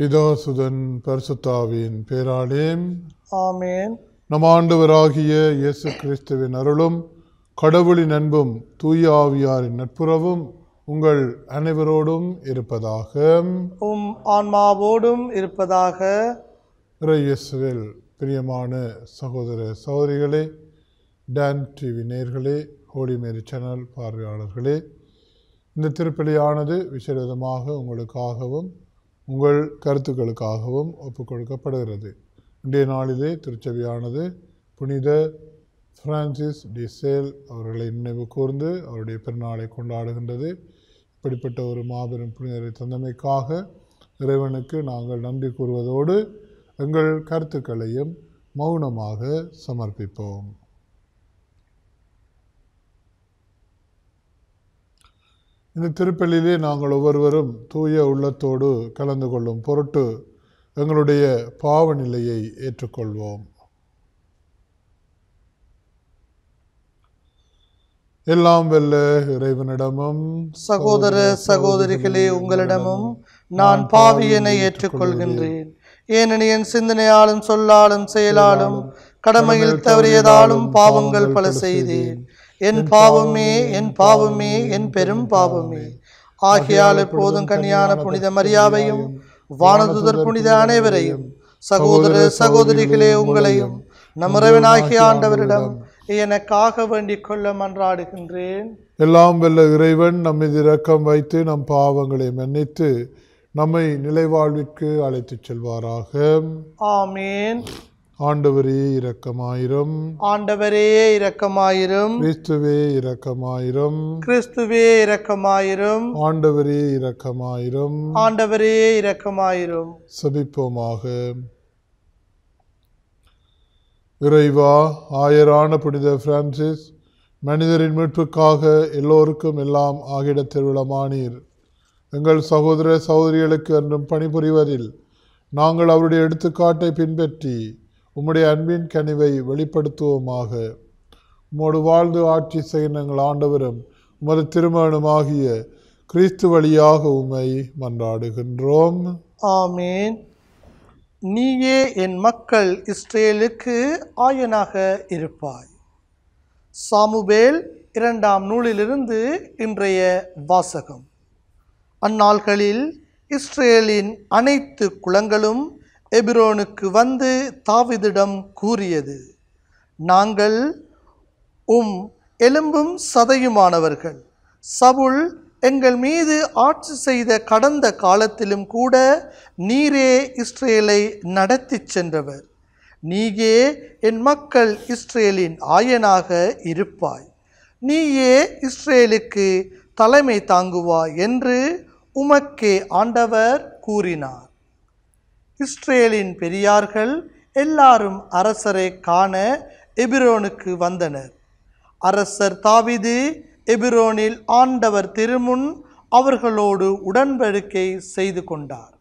பிதா சுதன் பரிசுத்தாவின் பேராலே ஆமேன் நம் ஆண்டவராகிய இயேசு கிறிஸ்துவின் அருளும் கடவுளின் அன்பும் தூய ஆவியாரின் நட்புறவும் உங்கள் அனைவரோடும் இருப்பதாக உம் ஆன்மாவோடும் இருப்பதாக இயேசுவில் பிரியமான சகோதர சகோதரிகளே டான் டிவி நேர்களே மேரி சேனல் பார்வையாளர்களே இந்த திருப்பலியானது விசேடமாக உங்களுக்காகவும் உங்கள் கருத்துக்களுக்காகவும் ஒப்புக் கொடுக்கப்படுகிறது இன்றைய நாளிலே திருச்சபையானது புனித பிரான்சிஸ் டி சேல் அவர்களை நினைவு கூர்ந்து அவருடைய பிறநாளை கொண்டாடுகின்றது இப்படிப்பட்ட ஒரு மாபெரும் புனிதரை தந்தமைக்காக இறைவனுக்கு நாங்கள் நன்றி கூறுவதோடு எங்கள் கருத்துக்களையும் மௌனமாக சமர்ப்பிப்போம் இந்த திருப்பள்ளியிலே நாங்கள் ஒவ்வொருவரும் தூய உள்ளத்தோடு கலந்து கொள்ளும் பொருட்டு எங்களுடைய பாவநிலையை ஏற்றுக்கொள்வோம் எல்லாம் வெல்ல இறைவனிடமும் சகோதர சகோதரிகளே உங்களிடமும் நான் பாவியனை ஏற்றுக்கொள்கின்றேன் ஏனெனில் என் சிந்தனையாலும் சொல்லாலும் செயலாலும் கடமையில் தவறியதாலும் பாவங்கள் பல செய்தேன் என் பாவமே என் பாவமே என் பெரும் பாவமே ஆகையால் எப்போதும் கனியான புனித மரியாவையும் வானதுதர் புனித அனைவரையும் சகோதர சகோதரிகளே உங்களையும் நமரவனாகி ஆண்டவரிடம் எனக்காக வேண்டிக் கொள்ள மன்றாடுகின்றேன் எல்லாம் வெல்ல இறைவன் மீது இரக்கம் வைத்து நம் பாவங்களை மன்னித்து நம்மை நிலைவாழ்விற்கு அழைத்துச் செல்வாராக ஆமேன் ஆண்டவரே இரக்கமாயிரம் ஆண்டவரே இரக்கமாயிரம் கிறிஸ்துவே இரக்கமாயிரம் கிறிஸ்துவே இரக்கமாயிரம் ஆண்டவரே இரக்கமாயிரம் ஆண்டவரே இரக்கமாயிரம் சபிப்போமாக இறைவா ஆயரான புனித பிரான்சிஸ் மனிதரின் மீட்புக்காக எல்லோருக்கும் எல்லாம் ஆகிட திருவிழமானீர் எங்கள் சகோதர சகோதரிகளுக்கு அன்றும் பணிபுரிவதில் நாங்கள் அவருடைய எடுத்துக்காட்டை பின்பற்றி உம்முடைய அன்பின் கனிவை வெளிப்படுத்துவோமாக உம்மோடு வாழ்ந்து ஆட்சி செய்ய ஆண்டவரும் உமது திருமணமாகிய கிறிஸ்து வழியாக உமை மன்றாடுகின்றோம் ஆமேன் நீயே என் மக்கள் இஸ்ரேலுக்கு ஆயனாக இருப்பாய் சாமுவேல் இரண்டாம் நூலிலிருந்து இன்றைய வாசகம் அந்நாள்களில் இஸ்ரேலின் அனைத்து குளங்களும் எபிரோனுக்கு வந்து தாவிதிடம் கூறியது நாங்கள் உம் எலும்பும் சதையுமானவர்கள் சவுல் எங்கள் மீது ஆட்சி செய்த கடந்த காலத்திலும் கூட நீரே இஸ்ரேலை நடத்தி சென்றவர் நீயே என் மக்கள் இஸ்ரேலின் ஆயனாக இருப்பாய் நீயே இஸ்ரேலுக்கு தலைமை தாங்குவாய் என்று உமக்கே ஆண்டவர் கூறினார் இஸ்ரேலின் பெரியார்கள் எல்லாரும் அரசரை காண எபிரோனுக்கு வந்தனர் அரசர் தாவிது எபிரோனில் ஆண்டவர் திருமுன் அவர்களோடு உடன்படிக்கை செய்து கொண்டார்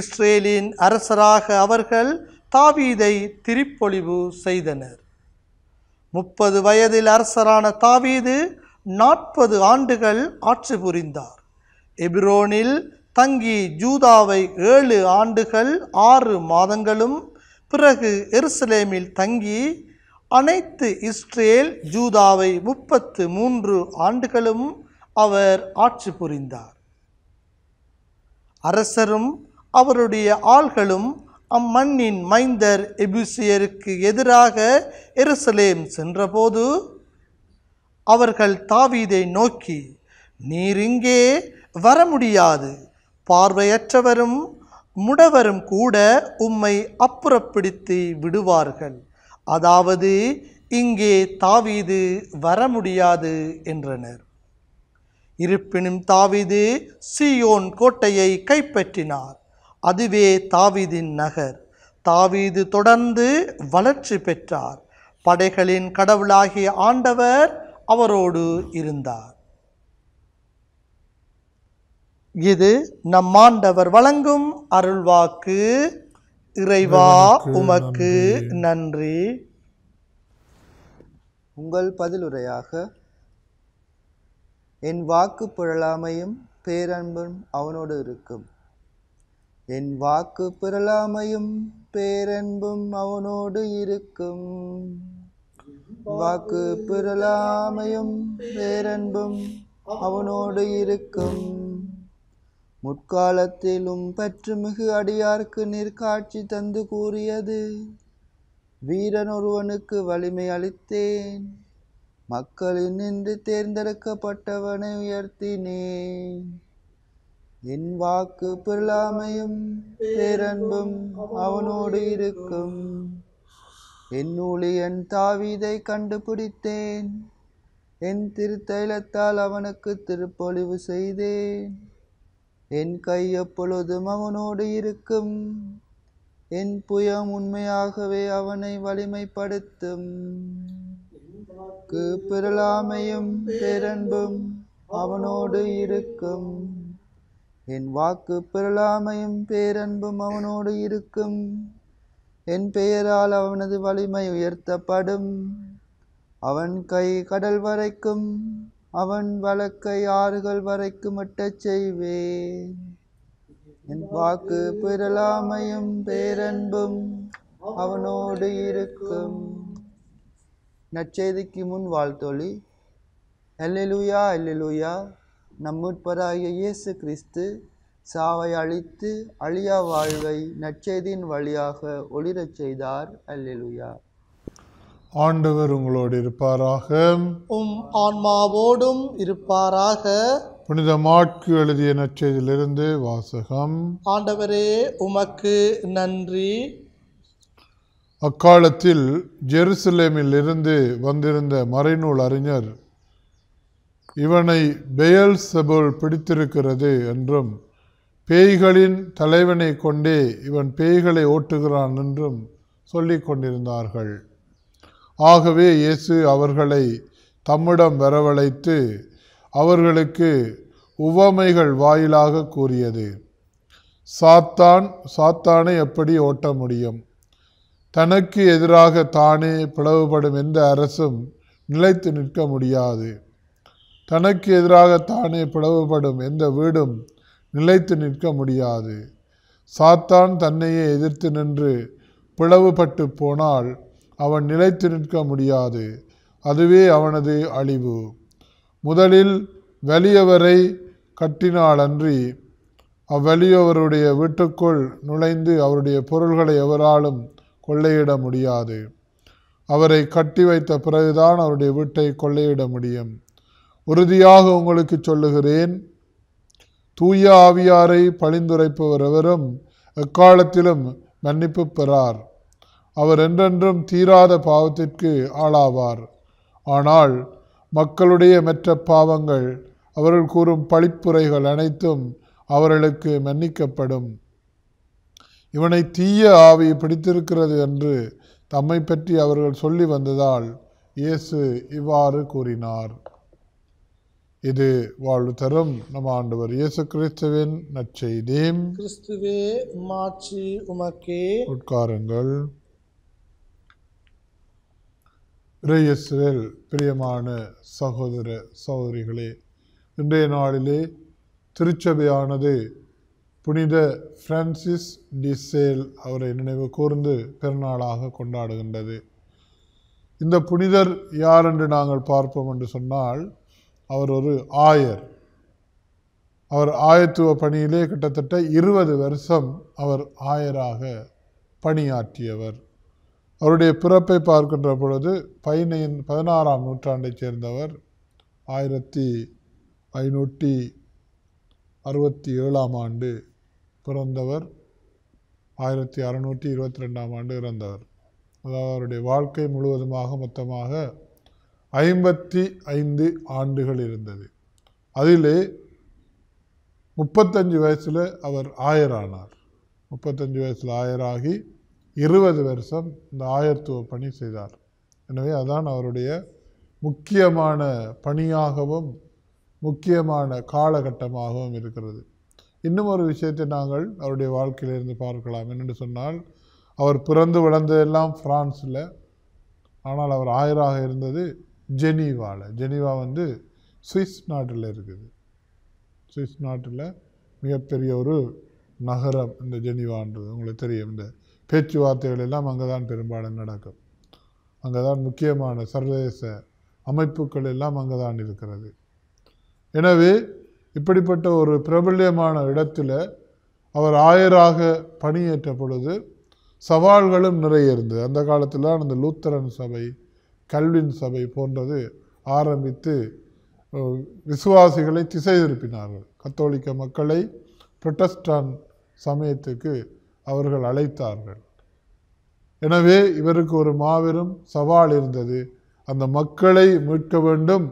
இஸ்ரேலின் அரசராக அவர்கள் தாவீதை திருப்பொழிவு செய்தனர் முப்பது வயதில் அரசரான தாவீது நாற்பது ஆண்டுகள் ஆட்சி புரிந்தார் எபிரோனில் தங்கி ஜூதாவை ஏழு ஆண்டுகள் ஆறு மாதங்களும் பிறகு எருசலேமில் தங்கி அனைத்து இஸ்ரேல் ஜூதாவை முப்பத்து மூன்று ஆண்டுகளும் அவர் ஆட்சி புரிந்தார் அரசரும் அவருடைய ஆள்களும் அம்மண்ணின் மைந்தர் எபுசியருக்கு எதிராக எருசலேம் சென்றபோது அவர்கள் தாவீதை நோக்கி நீர் இங்கே வர முடியாது பார்வையற்றவரும் முடவரும் கூட உம்மை அப்புறப்பிடித்து விடுவார்கள் அதாவது இங்கே தாவீது வர முடியாது என்றனர் இருப்பினும் தாவீது சியோன் கோட்டையை கைப்பற்றினார் அதுவே தாவீதின் நகர் தாவீது தொடர்ந்து வளர்ச்சி பெற்றார் படைகளின் கடவுளாகிய ஆண்டவர் அவரோடு இருந்தார் இது நம்மாண்டவர் வழங்கும் அருள்வாக்கு இறைவா உமக்கு நன்றி உங்கள் பதிலுரையாக என் வாக்கு புழலாமையும் பேரன்பும் அவனோடு இருக்கும் என் வாக்கு பிறலாமையும் பேரன்பும் அவனோடு இருக்கும் வாக்கு பிறலாமையும் பேரன்பும் அவனோடு இருக்கும் முற்காலத்திலும் பற்றுமிகு அடியார்க்கு நிற்காட்சி தந்து கூறியது வீரன் ஒருவனுக்கு வலிமை அளித்தேன் மக்களின் நின்று தேர்ந்தெடுக்கப்பட்டவனை உயர்த்தினேன் என் வாக்கு பிறலாமையும் பேரன்பும் அவனோடு இருக்கும் என் ஊழியன் தாவீதை கண்டுபிடித்தேன் என் திருத்தைலத்தால் அவனுக்கு திருப்பொழிவு செய்தேன் என் கை எப்பொழுதும் அவனோடு இருக்கும் என் புயம் உண்மையாகவே அவனை வலிமைப்படுத்தும் பிறலாமையும் பேரன்பும் அவனோடு இருக்கும் என் வாக்கு பிறலாமையும் பேரன்பும் அவனோடு இருக்கும் என் பெயரால் அவனது வலிமை உயர்த்தப்படும் அவன் கை கடல் வரைக்கும் அவன் வழக்கை ஆறுகள் வரைக்கும் மட்ட செய்வேன் என் வாக்கு பிறலாமையும் பேரன்பும் அவனோடு இருக்கும் நற்செய்திக்கு முன் வாழ்த்தொழி எல்லெலுயா எல்லெலுயா நம்முட்பராகிய இயேசு கிறிஸ்து சாவை அழித்து அழியா வாழ்வை நற்செய்தியின் வழியாக ஒளிரச் செய்தார் அல்லெலுயா ஆண்டவர் உங்களோடு இருப்பாராக உம் ஆன்மாவோடும் இருப்பாராக புனித மாட்கு எழுதிய நச்செய்தியிலிருந்து வாசகம் ஆண்டவரே உமக்கு நன்றி அக்காலத்தில் ஜெருசலேமிலிருந்து வந்திருந்த மறைநூல் அறிஞர் இவனை பெயல் செபோல் பிடித்திருக்கிறது என்றும் பேய்களின் தலைவனை கொண்டே இவன் பேய்களை ஓட்டுகிறான் என்றும் சொல்லிக் கொண்டிருந்தார்கள் ஆகவே இயேசு அவர்களை தம்மிடம் வரவழைத்து அவர்களுக்கு உவமைகள் வாயிலாக கூறியது சாத்தான் சாத்தானை எப்படி ஓட்ட முடியும் தனக்கு எதிராக தானே பிளவுபடும் எந்த அரசும் நிலைத்து நிற்க முடியாது தனக்கு எதிராக தானே பிளவுபடும் எந்த வீடும் நிலைத்து நிற்க முடியாது சாத்தான் தன்னையே எதிர்த்து நின்று பிளவுபட்டு போனால் அவன் நிலைத்து நிற்க முடியாது அதுவே அவனது அழிவு முதலில் வலியவரை கட்டினாலன்றி அவ்வலியவருடைய வீட்டுக்குள் நுழைந்து அவருடைய பொருள்களை எவராலும் கொள்ளையிட முடியாது அவரை கட்டி வைத்த பிறகுதான் அவருடைய வீட்டை கொள்ளையிட முடியும் உறுதியாக உங்களுக்கு சொல்லுகிறேன் தூய ஆவியாரை பழிந்துரைப்பவர் எவரும் எக்காலத்திலும் மன்னிப்பு பெறார் அவர் என்றென்றும் தீராத பாவத்திற்கு ஆளாவார் ஆனால் மக்களுடைய மற்ற பாவங்கள் அவர்கள் கூறும் பழிப்புரைகள் அனைத்தும் அவர்களுக்கு மன்னிக்கப்படும் இவனை தீய ஆவி பிடித்திருக்கிறது என்று தம்மை பற்றி அவர்கள் சொல்லி வந்ததால் இயேசு இவ்வாறு கூறினார் இது வாழ்வு தரும் நம் ஆண்டவர் இயேசு கிறிஸ்துவின் நற்செய்தி கிறிஸ்துவே மாச்சி உமக்கே உட்காருங்கள் ரேயஸ்ரேல் பிரியமான சகோதர சகோதரிகளே இன்றைய நாளிலே திருச்சபையானது புனித பிரான்சிஸ் டிசேல் அவரை நினைவு கூர்ந்து பெருநாளாக கொண்டாடுகின்றது இந்த புனிதர் யார் என்று நாங்கள் பார்ப்போம் என்று சொன்னால் அவர் ஒரு ஆயர் அவர் ஆயத்துவ பணியிலே கிட்டத்தட்ட இருபது வருஷம் அவர் ஆயராக பணியாற்றியவர் அவருடைய பிறப்பை பார்க்கின்ற பொழுது பதினை பதினாறாம் நூற்றாண்டைச் சேர்ந்தவர் ஆயிரத்தி ஐநூற்றி அறுபத்தி ஏழாம் ஆண்டு பிறந்தவர் ஆயிரத்தி அறநூற்றி இருபத்தி ரெண்டாம் ஆண்டு இறந்தவர் அதாவது அவருடைய வாழ்க்கை முழுவதுமாக மொத்தமாக ஐம்பத்தி ஐந்து ஆண்டுகள் இருந்தது அதிலே முப்பத்தஞ்சு வயசில் அவர் ஆயரானார் முப்பத்தஞ்சு வயசில் ஆயராகி இருபது வருஷம் இந்த ஆயத்துவ பணி செய்தார் எனவே அதான் அவருடைய முக்கியமான பணியாகவும் முக்கியமான காலகட்டமாகவும் இருக்கிறது இன்னும் ஒரு விஷயத்தை நாங்கள் அவருடைய வாழ்க்கையிலிருந்து பார்க்கலாம் என்னென்று சொன்னால் அவர் பிறந்து வளர்ந்ததெல்லாம் ஃப்ரான்ஸில் ஆனால் அவர் ஆயராக இருந்தது ஜெனீவாவில் ஜெனீவா வந்து சுவிஸ் நாட்டில் இருக்குது சுவிஸ் நாட்டில் மிகப்பெரிய ஒரு நகரம் இந்த ஜெனீவான்றது உங்களுக்கு தெரியும் இந்த பேச்சுவார்த்தைகள் எல்லாம் அங்கே தான் பெரும்பாலும் நடக்கும் அங்கே தான் முக்கியமான சர்வதேச அமைப்புகள் எல்லாம் அங்கே தான் இருக்கிறது எனவே இப்படிப்பட்ட ஒரு பிரபல்யமான இடத்துல அவர் ஆயராக பணியேற்ற பொழுது சவால்களும் நிறைய இருந்தது அந்த காலத்தில் அந்த லூத்தரன் சபை கல்வின் சபை போன்றது ஆரம்பித்து விசுவாசிகளை திசை திருப்பினார்கள் கத்தோலிக்க மக்களை புரொட்டஸ்டான் சமயத்துக்கு அவர்கள் அழைத்தார்கள் எனவே இவருக்கு ஒரு மாபெரும் சவால் இருந்தது அந்த மக்களை மீட்க வேண்டும்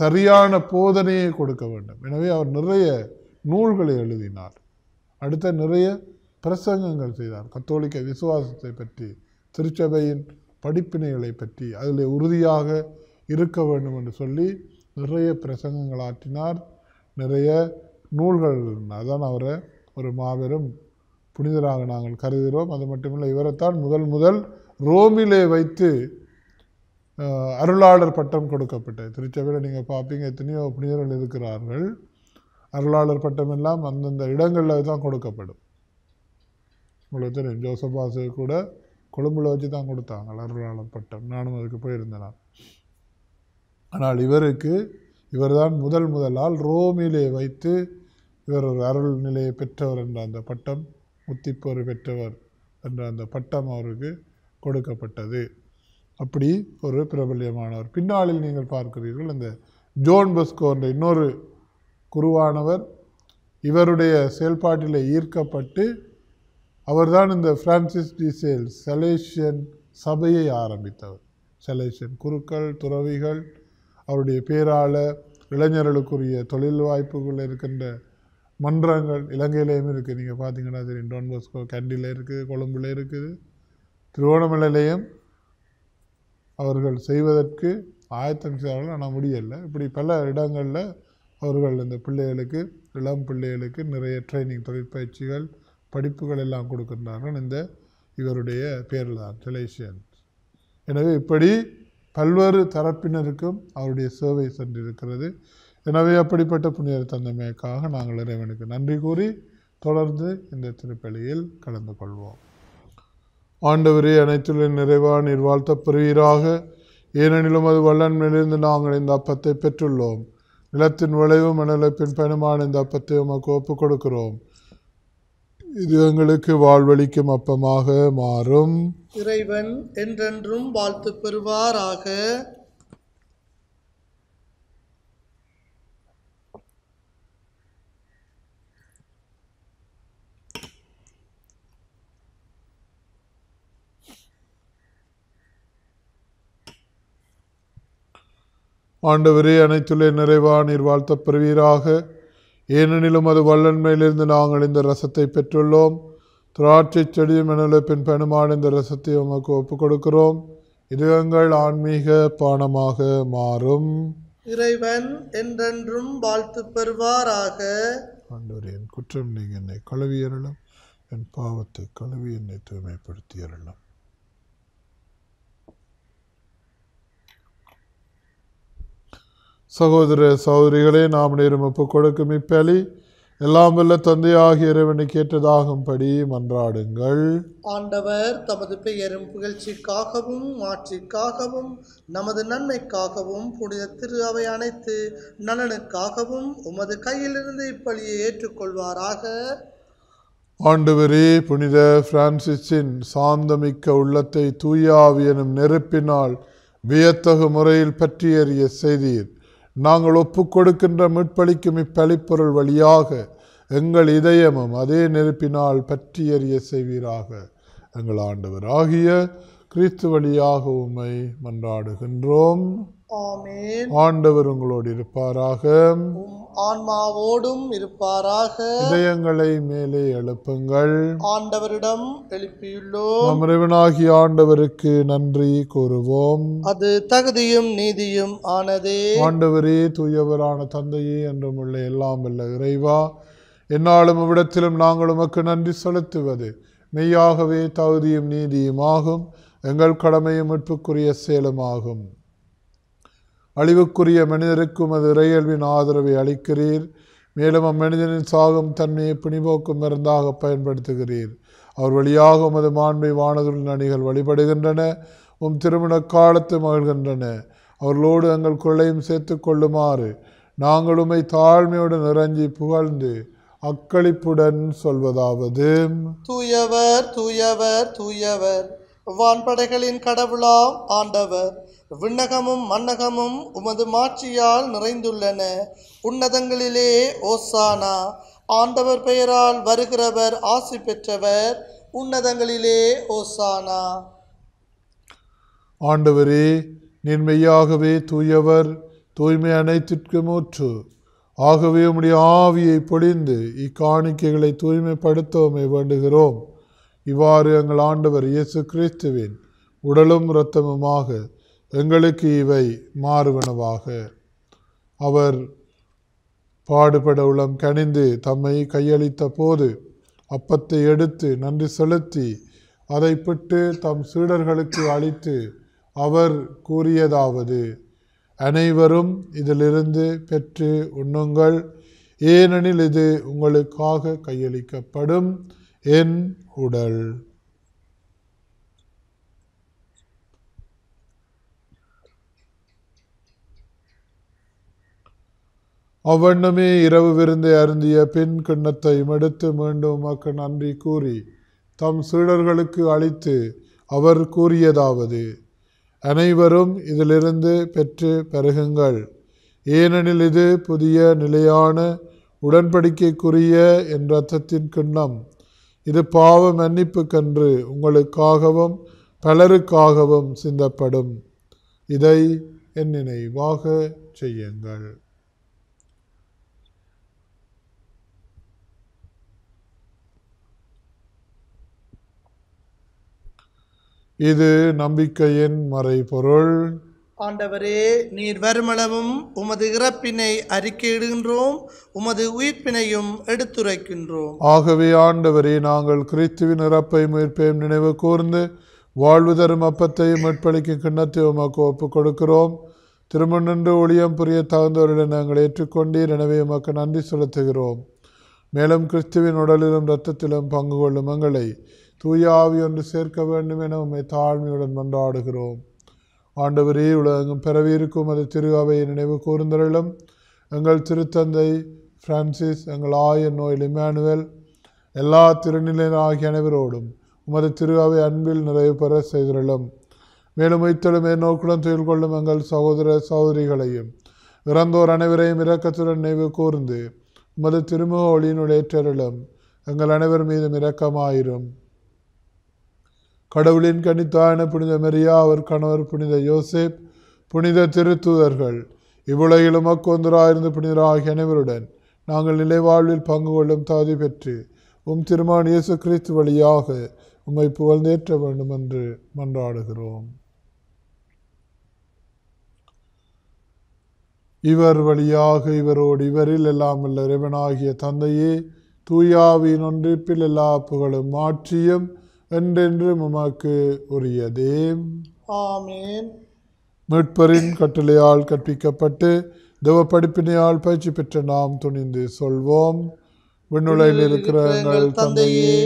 சரியான போதனையை கொடுக்க வேண்டும் எனவே அவர் நிறைய நூல்களை எழுதினார் அடுத்த நிறைய பிரசங்கங்கள் செய்தார் கத்தோலிக்க விசுவாசத்தை பற்றி திருச்சபையின் படிப்பினைகளை பற்றி அதில் உறுதியாக இருக்க வேண்டும் என்று சொல்லி நிறைய பிரசங்கங்கள் ஆற்றினார் நிறைய நூல்கள் அதான் அவரை ஒரு மாபெரும் புனிதராக நாங்கள் கருதுகிறோம் அது மட்டுமில்லை இவரைத்தான் முதல் முதல் ரோமிலே வைத்து அருளாளர் பட்டம் கொடுக்கப்பட்டது திருச்சபையில் நீங்கள் பார்ப்பீங்க எத்தனையோ புனிதர்கள் இருக்கிறார்கள் அருளாளர் பட்டம் எல்லாம் அந்தந்த இடங்களில் தான் கொடுக்கப்படும் உங்களுக்கு தெரியும் ஜோசபாசு கூட கொழும்பில் வச்சு தான் கொடுத்தாங்க அருளாளர் பட்டம் நானும் அதுக்கு போயிருந்தேன் ஆனால் இவருக்கு இவர்தான் முதல் முதலால் ரோமிலே வைத்து இவர் ஒரு அருள் நிலையை பெற்றவர் என்ற அந்த பட்டம் முத்திப்போர் பெற்றவர் என்ற அந்த பட்டம் அவருக்கு கொடுக்கப்பட்டது அப்படி ஒரு பிரபல்யமானவர் பின்னாளில் நீங்கள் பார்க்கிறீர்கள் அந்த ஜோன் பஸ்கோ என்ற இன்னொரு குருவானவர் இவருடைய செயல்பாட்டில் ஈர்க்கப்பட்டு அவர்தான் இந்த பிரான்சிஸ் டி சேல் செலேஷியன் சபையை ஆரம்பித்தவர் செலேஷியன் குருக்கள் துறவிகள் அவருடைய பேரால இளைஞர்களுக்குரிய தொழில் வாய்ப்புகள் இருக்கின்ற மன்றங்கள் இலங்கையிலேயுமே இருக்குது நீங்கள் பார்த்தீங்கன்னா சரி டோன் பாஸ்கோ கண்டியில் இருக்குது கொழும்புல இருக்குது திருவோணமலையிலையும் அவர்கள் செய்வதற்கு ஆயத்தம் செய்தார்கள் ஆனால் முடியலை இப்படி பல இடங்களில் அவர்கள் இந்த பிள்ளைகளுக்கு இளம் பிள்ளைகளுக்கு நிறைய ட்ரைனிங் தொழிற்பயிற்சிகள் படிப்புகள் எல்லாம் கொடுக்கின்றார்கள் இந்த இவருடைய பேரில் தான் டெலேஷியன் எனவே இப்படி பல்வேறு தரப்பினருக்கும் அவருடைய சேவை சென்றிருக்கிறது எனவே அப்படிப்பட்ட புனித தந்தமைக்காக நாங்கள் இறைவனுக்கு நன்றி கூறி தொடர்ந்து இந்த திருப்பலியில் கலந்து கொள்வோம் ஆண்டவரே அனைத்துள்ள நிறைவா நீர் வாழ்த்த பெறுவீராக ஏனெனிலும் அது வல்லன்மையிலிருந்து நாங்கள் இந்த அப்பத்தை பெற்றுள்ளோம் நிலத்தின் விளைவு மணலப்பின் பயணமான இந்த அப்பத்தை உமக்கு ஒப்புக் கொடுக்கிறோம் இது எங்களுக்கு வாழ்வழிக்கும் அப்பமாக மாறும் இறைவன் என்றென்றும் வாழ்த்து பெறுவாராக ஆண்டவரே அனைத்துள்ள நிறைவா நீர் வாழ்த்த பெறுவீராக ஏனெனிலும் அது வல்லன்மையிலிருந்து நாங்கள் இந்த ரசத்தை பெற்றுள்ளோம் திராட்சை செடியும் எனல பின் பயணமான இந்த ரசத்தை உமக்கு ஒப்புக் கொடுக்கிறோம் இதுகங்கள் ஆன்மீக பானமாக மாறும் இறைவன் என்றென்றும் வாழ்த்து பெறுவாராக ஆண்டவர் என் குற்றம் நீங்கள் என்னை கழுவி எறலும் என் பாவத்தை கழுவி என்னை தூய்மைப்படுத்தி சகோதர சகோதரிகளே நாம் நேரம் கொடுக்கும் இப்பலி எல்லாம் வல்ல ஆகிய இறைவனை கேட்டதாகும்படி மன்றாடுங்கள் ஆண்டவர் தமது பெயரும் புகழ்ச்சிக்காகவும் மாற்றிக்காகவும் நமது நன்மைக்காகவும் புனித திரு அவை அனைத்து நலனுக்காகவும் உமது கையிலிருந்து இப்பலியை ஏற்றுக்கொள்வாராக ஆண்டவரே புனித பிரான்சிஸின் சாந்தமிக்க உள்ளத்தை தூயாவி எனும் நெருப்பினால் வியத்தகு முறையில் பற்றி எறிய செய்தீர் நாங்கள் ஒப்பு கொடுக்கின்ற மீட்பளிக்கும் இப்பழிப்பொருள் வழியாக எங்கள் இதயமும் அதே நெருப்பினால் பற்றி எறிய செய்வீராக எங்கள் ஆண்டவர் ஆகிய கிறிஸ்து வழியாக உமை மன்றாடுகின்றோம் ஆண்டவர் உங்களோடு இருப்பாராக ஆன்மாவோடும் இருப்பாராக இதயங்களை மேலே எழுப்புங்கள் ஆண்டவரிடம் எழுப்பியுள்ளோம் இறைவனாகி ஆண்டவருக்கு நன்றி கூறுவோம் அது தகுதியும் நீதியும் ஆனதே ஆண்டவரே தூயவரான தந்தையே என்றும் உள்ள எல்லாம் அல்ல இறைவா என்னாலும் இவ்விடத்திலும் நாங்கள் உமக்கு நன்றி செலுத்துவது மெய்யாகவே தகுதியும் நீதியும் ஆகும் எங்கள் கடமையும் மீட்புக்குரிய சேலமாகும் அழிவுக்குரிய மனிதருக்கும் அது இறையல்வின் ஆதரவை அளிக்கிறீர் மேலும் அம்மனிதனின் சாகும் தன்மையை பிணிபோக்கும் மருந்தாக பயன்படுத்துகிறீர் அவர் வழியாக உமது மாண்பை வானதுடன் அணிகள் வழிபடுகின்றன உம் திருமண காலத்து மகிழ்கின்றன அவர்களோடு எங்கள் கொள்ளையும் சேர்த்து கொள்ளுமாறு நாங்கள் உமை தாழ்மையுடன் நிறைஞ்சி புகழ்ந்து அக்களிப்புடன் சொல்வதாவது துயவர் துயவர் துயவர் வான்படைகளின் கடவுளாம் ஆண்டவர் விண்ணகமும் மன்னகமும் உமது மாட்சியால் நிறைந்துள்ளன உன்னதங்களிலே ஓசானா ஆண்டவர் பெயரால் வருகிறவர் ஆசி பெற்றவர் உன்னதங்களிலே ஓசானா ஆண்டவரே நின்மையாகவே தூயவர் தூய்மை அனைத்திற்கும் ஊற்று ஆகவே உம்முடைய ஆவியை பொழிந்து இக்காணிக்கைகளை தூய்மைப்படுத்தவுமே வேண்டுகிறோம் இவ்வாறு எங்கள் ஆண்டவர் இயேசு கிறிஸ்துவின் உடலும் இரத்தமுமாக எங்களுக்கு இவை மாறுவனவாக அவர் பாடுபட உளம் கனிந்து தம்மை கையளித்த போது அப்பத்தை எடுத்து நன்றி செலுத்தி அதை பிட்டு தம் சீடர்களுக்கு அளித்து அவர் கூறியதாவது அனைவரும் இதிலிருந்து பெற்று உண்ணுங்கள் ஏனெனில் இது உங்களுக்காக கையளிக்கப்படும் என் உடல் அவ்வண்ணமே இரவு விருந்தை அருந்திய பின் கிண்ணத்தை மடுத்து மீண்டும் மக்கள் நன்றி கூறி தம் சீடர்களுக்கு அளித்து அவர் கூறியதாவது அனைவரும் இதிலிருந்து பெற்று பெருகுங்கள் ஏனெனில் இது புதிய நிலையான உடன்படிக்கைக்குரிய என்ற அர்த்தத்தின் கிண்ணம் இது பாவ மன்னிப்பு கன்று உங்களுக்காகவும் பலருக்காகவும் சிந்தப்படும் இதை என் நினைவாக செய்யுங்கள் இது நம்பிக்கையின் மறைபொருள் ஆண்டவரே நீர் வருமளவும் உமது இறப்பினை அறிக்கையிடுகின்றோம் உமது உயிர்ப்பினையும் எடுத்துரைக்கின்றோம் ஆகவே ஆண்டவரே நாங்கள் கிறிஸ்துவின் இறப்பை முயற்பையும் நினைவு கூர்ந்து வாழ்வு தரும் அப்பத்தையும் முற்பளிக்கும் கிண்ணத்தை உமக்கு ஒப்புக் கொடுக்கிறோம் திருமணன்று ஒளியம் புரிய தகுந்தவர்களை நாங்கள் ஏற்றுக்கொண்டீர் எனவே உமக்கு நன்றி செலுத்துகிறோம் மேலும் கிறிஸ்துவின் உடலிலும் இரத்தத்திலும் பங்கு கொள்ளும் எங்களை தூயாவி ஒன்று சேர்க்க வேண்டும் என உண்மை தாழ்மையுடன் மன்றாடுகிறோம் ஆண்டவரே உலகம் பெறவிருக்கும் அது திருவாவை நினைவு கூர்ந்தருளும் எங்கள் திருத்தந்தை பிரான்சிஸ் எங்கள் ஆய நோயில் இம்மானுவேல் எல்லா திருநிலை ஆகிய அனைவரோடும் உமது திருவாவை அன்பில் நிறைவு பெற செய்திருளும் மேலும் உய்த்தலும் நோக்குடன் தொழில் கொள்ளும் எங்கள் சகோதர சகோதரிகளையும் இறந்தோர் அனைவரையும் இரக்கத்துடன் நினைவு கூர்ந்து உமது திருமுக ஒளியினுடைய எங்கள் அனைவர் மீதும் இரக்கமாயிரும் கடவுளின் கணித்தான புனித மெரியா அவர் கணவர் புனித யோசேப் புனித திருத்துதர்கள் இவ்வுலகிலும் அக்கொந்தராயிருந்து புனிதராகிய அனைவருடன் நாங்கள் நிலைவாழ்வில் பங்கு கொள்ளும் தாதி பெற்று உம் திருமான் இயேசு கிறிஸ்து வழியாக உம்மை புகழ்ந்தேற்ற வேண்டும் என்று மன்றாடுகிறோம் இவர் வழியாக இவரோடு இவரில் எல்லாம் உள்ள இறைவனாகிய தந்தையே தூயாவின் ஒன்றிப்பில் எல்லா புகழும் மாற்றியும் என்றென்றும் உமாக்கு உரியதே மீட்பரின் கட்டளையால் கற்பிக்கப்பட்டு தேவ படிப்பினையால் பயிற்சி பெற்ற நாம் துணிந்து சொல்வோம் விண்ணுலையில் இருக்கிற எங்கள் தந்தையே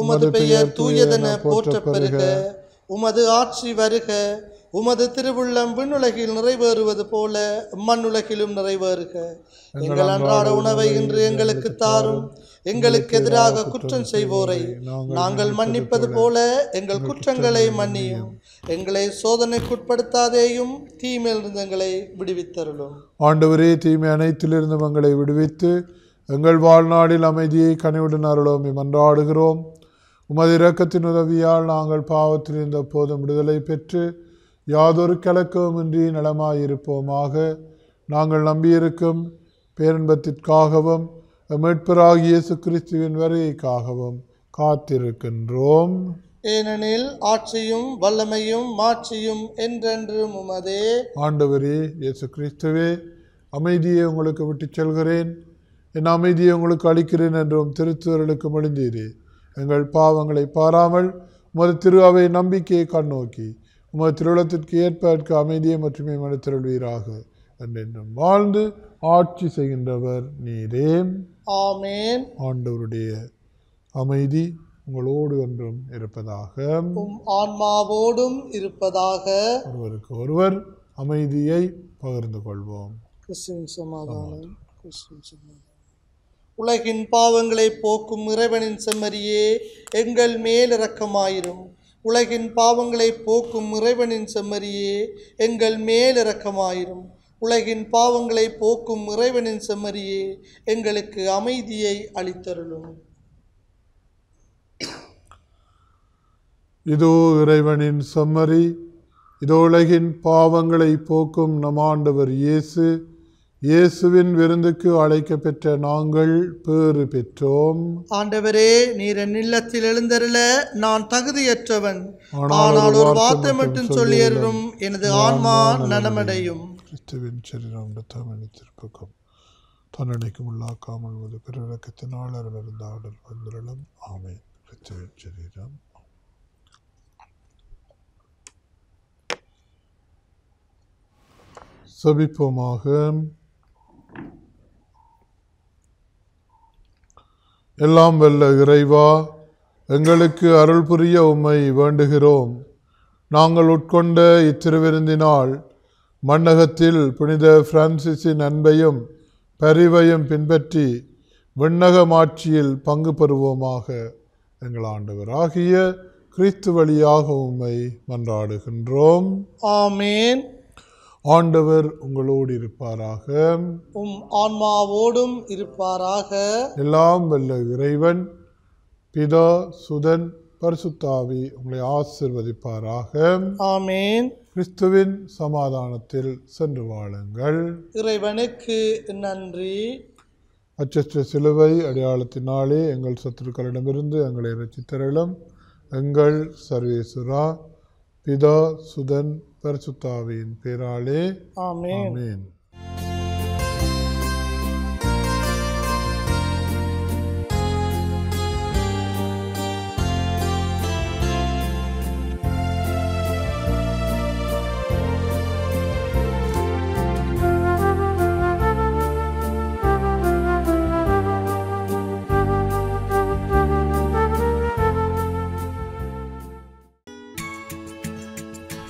உமது பெயர் தூயதென போற்ற உமது ஆட்சி வருக உமது திருவுள்ளம் விண்ணுலகில் நிறைவேறுவது போல மண்ணுலகிலும் நிறைவேறுக எங்கள் அன்றாட உணவை இன்று எங்களுக்கு தாரும் எங்களுக்கு எதிராக குற்றம் செய்வோரை நாங்கள் மன்னிப்பது போல எங்கள் குற்றங்களை மன்னியும் எங்களை சோதனைக்குட்படுத்தாதேயும் தீமையிலிருந்து எங்களை விடுவித்தருளும் ஆண்டவரே தீமை அனைத்திலிருந்தும் எங்களை விடுவித்து எங்கள் வாழ்நாளில் அமைதியை கனிவுடன் அருளோம் மன்றாடுகிறோம் உமது இரக்கத்தின் உதவியால் நாங்கள் பாவத்தில் இருந்த போதும் விடுதலை பெற்று யாதொரு கலக்கமின்றி நலமாயிருப்போமாக நாங்கள் நம்பியிருக்கும் பேரன்பத்திற்காகவும் மீட்பராகிய இயேசு கிறிஸ்துவின் வருகைக்காகவும் காத்திருக்கின்றோம் ஏனெனில் ஆட்சியும் வல்லமையும் மாட்சியும் என்றென்றும் உமதே ஆண்டவரே இயேசு கிறிஸ்துவே அமைதியை உங்களுக்கு விட்டு செல்கிறேன் என் அமைதியை உங்களுக்கு அளிக்கிறேன் என்றும் திருத்துவர்களுக்கு மொழிந்தீரே எங்கள் பாவங்களை பாராமல் உமது திருவாவை நம்பிக்கையை கண்ணோக்கி உமது திருளத்திற்கு ஏற்பதற்கு அமைதியை மட்டுமே மனத்திருள்வீராக என்றென்றும் வாழ்ந்து ஆட்சி செய்கின்றவர் நீரே ஆமேன் ஆண்டவருடைய அமைதி உங்களோடு என்றும் இருப்பதாக ஆன்மாவோடும் இருப்பதாக ஒருவருக்கு ஒருவர் அமைதியை பகிர்ந்து கொள்வோம் உலகின் பாவங்களை போக்கும் இறைவனின் செம்மறியே எங்கள் மேல் இரக்கமாயிரும் உலகின் பாவங்களை போக்கும் இறைவனின் செம்மறியே எங்கள் மேல் இரக்கமாயிரும் உலகின் பாவங்களை போக்கும் இறைவனின் செம்மறியே எங்களுக்கு அமைதியை அளித்தருளும் இதோ இறைவனின் செம்மறி இதோ உலகின் பாவங்களை போக்கும் நமாண்டவர் இயேசு இயேசுவின் விருந்துக்கு அழைக்க பெற்ற நாங்கள் பேறு பெற்றோம் ஆண்டவரே நீர் என் இல்லத்தில் எழுந்தருள நான் தகுதியற்றவன் ஆனால் ஒரு வார்த்தை மட்டும் சொல்லியறும் எனது ஆன்மா நலமடையும் கிறிஸ்துவின் சரீரம் தமனி திருப்பக்கம் உள்ளாக்காமல் ஒரு பிறவிளக்கத்தினால் அருளிருந்த ஆடல் வந்துடலும் ஆமை கிறிஸ்துவின் சரீரம் சபிப்போமாக எல்லாம் வெல்ல இறைவா எங்களுக்கு அருள் புரிய உம்மை வேண்டுகிறோம் நாங்கள் உட்கொண்ட இத்திருவிருந்தினால் மண்ணகத்தில் புனித பிரான்சிஸின் அன்பையும் பரிவையும் பின்பற்றி மாட்சியில் பங்கு பெறுவோமாக எங்கள் ஆண்டவராகிய கிறிஸ்து வழியாக உண்மை மன்றாடுகின்றோம் ஆமேன் ஆண்டவர் உங்களோடு இருப்பாராக உம் ஆன்மாவோடும் இருப்பாராக எல்லாம் வல்ல இறைவன் பிதா சுதன் பரிசுத்தாவி உங்களை ஆசிர்வதிப்பாராக ஆமேன் கிறிஸ்துவின் சமாதானத்தில் சென்று வாழுங்கள் இறைவனுக்கு நன்றி அச்சற்ற சிலுவை அடையாளத்தினாலே எங்கள் சத்துருக்களிடமிருந்து எங்களை ரசித்தரலும் எங்கள் சர்வேசுரா பிதா சுதன் பரிசுத்தாவியின் பேராலே ஆமேன்